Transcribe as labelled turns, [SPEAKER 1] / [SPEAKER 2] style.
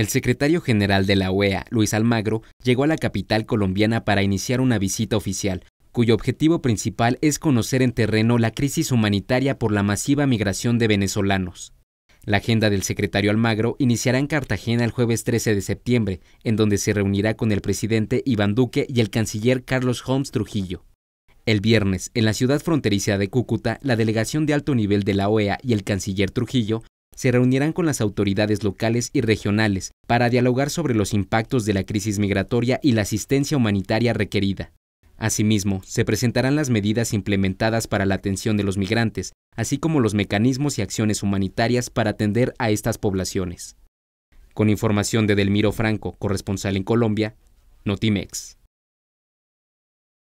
[SPEAKER 1] El secretario general de la OEA, Luis Almagro, llegó a la capital colombiana para iniciar una visita oficial, cuyo objetivo principal es conocer en terreno la crisis humanitaria por la masiva migración de venezolanos. La agenda del secretario Almagro iniciará en Cartagena el jueves 13 de septiembre, en donde se reunirá con el presidente Iván Duque y el canciller Carlos Holmes Trujillo. El viernes, en la ciudad fronteriza de Cúcuta, la delegación de alto nivel de la OEA y el canciller Trujillo se reunirán con las autoridades locales y regionales para dialogar sobre los impactos de la crisis migratoria y la asistencia humanitaria requerida. Asimismo, se presentarán las medidas implementadas para la atención de los migrantes, así como los mecanismos y acciones humanitarias para atender a estas poblaciones. Con información de Delmiro Franco, corresponsal en Colombia, Notimex.